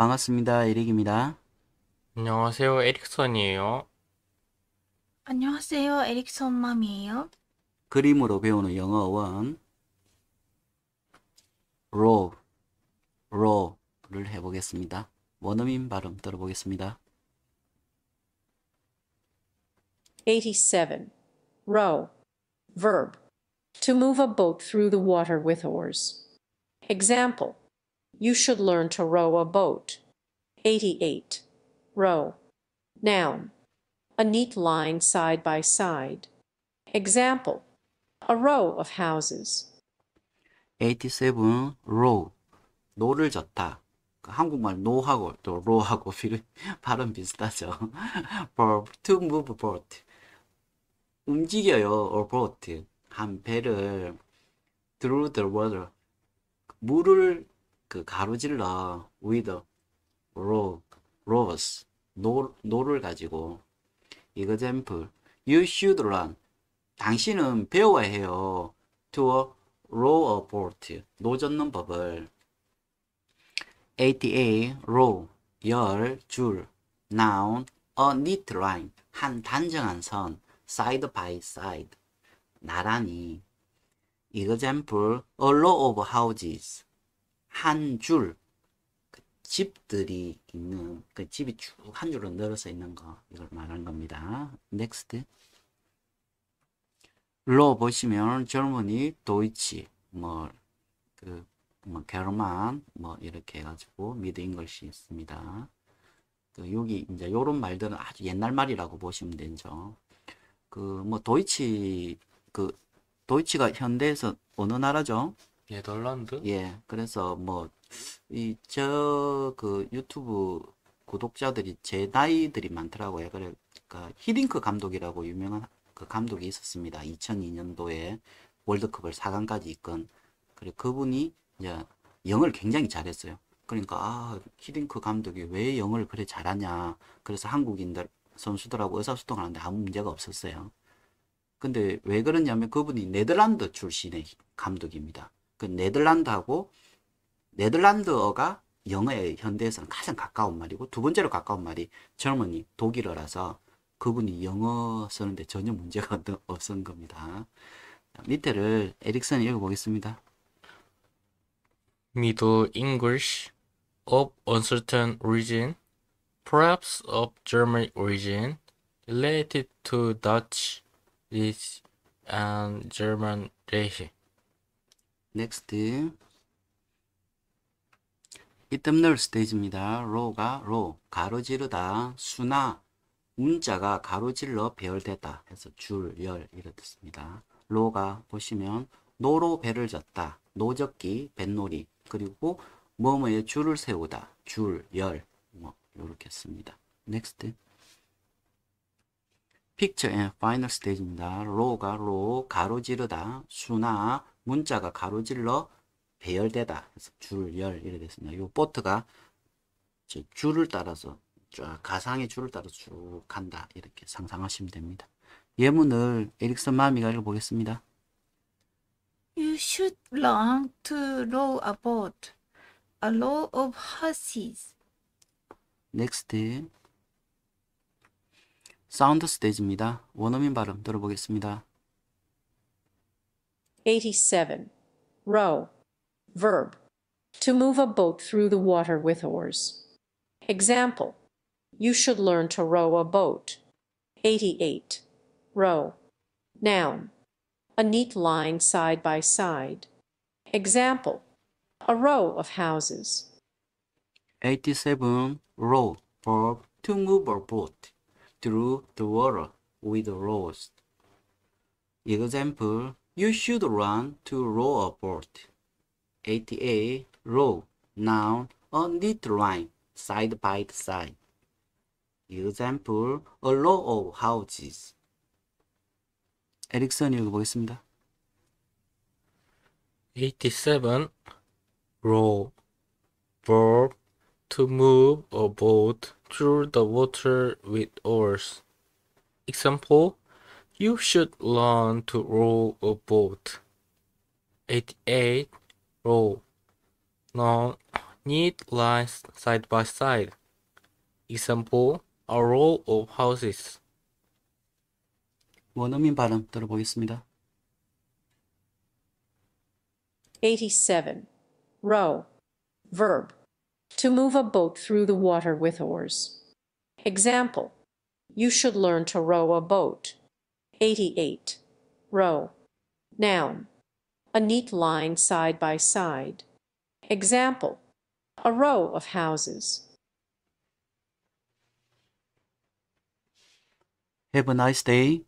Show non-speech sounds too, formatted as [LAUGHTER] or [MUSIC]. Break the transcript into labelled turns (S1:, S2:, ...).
S1: 반갑습니다. 에릭입니다. 안녕하세요. 에릭선이에요. 안녕하세요. 에릭선 맘이에요. 그림으로 배우는 영어원 r o 를 해보겠습니다. 원어민 발음 들어보겠습니다.
S2: 87. row, verb, to move a boat through the water with oars. example, You should learn to row a boat. 88. Row. Noun. A neat line side by side. Example. A row of houses.
S1: 87. row. 노를 젓다. 한국말 노하고 또 로하고 [LAUGHS] 발음 비슷하죠. [LAUGHS] boat to move boat. 움직여요. a boat. 한 배를 through the water. 물을 그 가로질러 with row, rows, 노, 노를 가지고 example, you should run 당신은 배워야 해요 to a row abort 노 젓는 법을 ATA, row, 열, 줄 noun, a neat line 한 단정한 선 side by side 나란히 example, a row of houses 한 줄, 그 집들이 있는, 그 집이 쭉 한 줄로 늘어서 있는 거, 이걸 말하는 겁니다. 넥스트. 로 보시면 젊은이 도이치, 뭐, 그, 뭐, 게르만, 뭐, 이렇게 해가지고, 미드 인 것이 있습니다. 그 여기 이제 요런 말들은 아주 옛날 말이라고 보시면 되죠. 그 뭐 도이치 그 도이치가 현대에서 어느 나라죠? 네덜란드? 예, 예. 그래서 뭐 이 저 그 유튜브 구독자들이 제 나이들이 많더라고요. 그러니까 히딩크 감독이라고 유명한 그 감독이 있었습니다. 2002년도에 월드컵을 4강까지 이끈 그리고 그분이 이제 영을 굉장히 잘했어요. 그러니까 아 히딩크 감독이 왜 영을 그래 잘하냐. 그래서 한국인들 선수들하고 의사소통 하는데 아무 문제가 없었어요. 근데 왜 그러냐면 그분이 네덜란드 출신의 감독입니다. 그 네덜란드하고 네덜란드어가 영어의 현대에서는 가장 가까운 말이고 두 번째로 가까운 말이 젊은이 독일어라서 그분이 영어 쓰는데 전혀 문제가 없은 겁니다. 밑에를 에릭슨이 읽어보겠습니다. Middle English of uncertain origin, perhaps of German origin, related to Dutch, Rich, and German Reich. 넥스트 이뜸널 스테이지입니다. 로가 로 가로지르다 수나 문자가 가로질러 배열되다 해서 줄 열 이렇습니다. 로가 보시면 노로 배를 졌다 노젓기 뱃놀이 그리고 뭐뭐에 줄을 세우다 줄열 뭐 이렇게 씁니다. 넥스트 픽처 앤 파이널 스테이지입니다. 로가 로 가로지르다 수나 문자가 가로질러 배열되다. 그래서 줄, 열 이렇게 됐습니다. 요 보트가 줄을 따라서 쫙 가상의 줄을 따라서 쭉 간다. 이렇게 상상하시면 됩니다. 예문을 에릭슨 마미가 읽어보겠습니다.
S2: You should learn to row a boat. A row of horses.
S1: Next. 사운드 스테이지입니다. 원어민 발음 들어보겠습니다.
S2: 87. Row. Verb. To move a boat through the water with oars. Example. You should learn to row a boat. 88. Row. Noun. A neat line side by side. Example. A row of houses.
S1: 87. Row. Verb. To move a boat through the water with oars. Example. You should run to row a boat. a Row, noun, on the line, side by side. Example, a row of houses. 에릭선이 읽어보겠습니다. 87. Row, verb, to move a boat through the water with oars. Example, you should learn to row a boat. 88. Row. Now, Need lines side by side. Example, a row of houses. 원어민 발음 들어보겠습니다.
S2: 87. Row. Verb. To move a boat through the water with oars. Example. You should learn to row a boat. 88. Row. Noun. A neat line side by side. Example. A row of houses.
S1: Have a nice day.